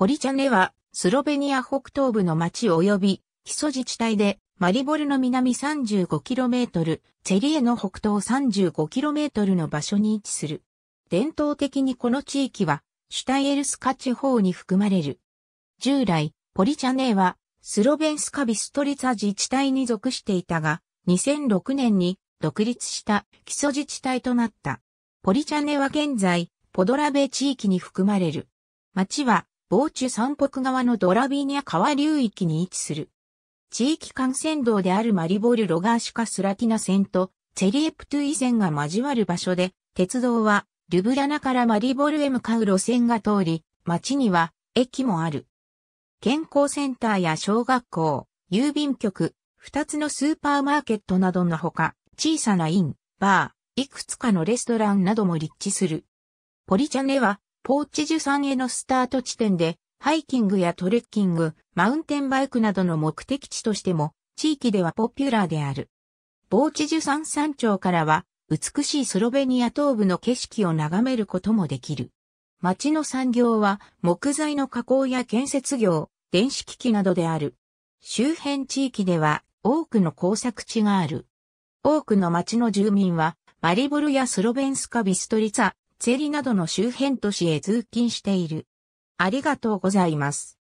ポリチャネは、スロベニア北東部の町及び、基礎自治体で、マリボルの南 35km、チェリエの北東 35km の場所に位置する。伝統的にこの地域は、シュタイエルスカ地方に含まれる。従来、ポリチャネは、スロベンスカビストリツ自治体に属していたが、2006年に独立した基礎自治体となった。ポリチャネは現在、ポドラベ地域に含まれる。町は防中山北側のドラビーニャ川流域に位置する。地域幹線道であるマリボル・ロガーシュカ・スラティナ線とチェリエプトゥイ線が交わる場所で、鉄道はルブラナからマリボルへ向かう路線が通り、町には駅もある。健康センターや小学校、郵便局、二つのスーパーマーケットなどのほか、小さなイン、バー、いくつかのレストランなども立地する。ポリチャネはポーチジュ山へのスタート地点で、ハイキングやトレッキング、マウンテンバイクなどの目的地としても、地域ではポピュラーである。ポーチジュ山山頂からは、美しいスロベニア東部の景色を眺めることもできる。町の産業は、木材の加工や建設業、電子機器などである。周辺地域では、多くの工作地がある。多くの町の住民は、マリボルやスロベンスカビストリツァ、チェリなどの周辺都市へ通勤している。ありがとうございます。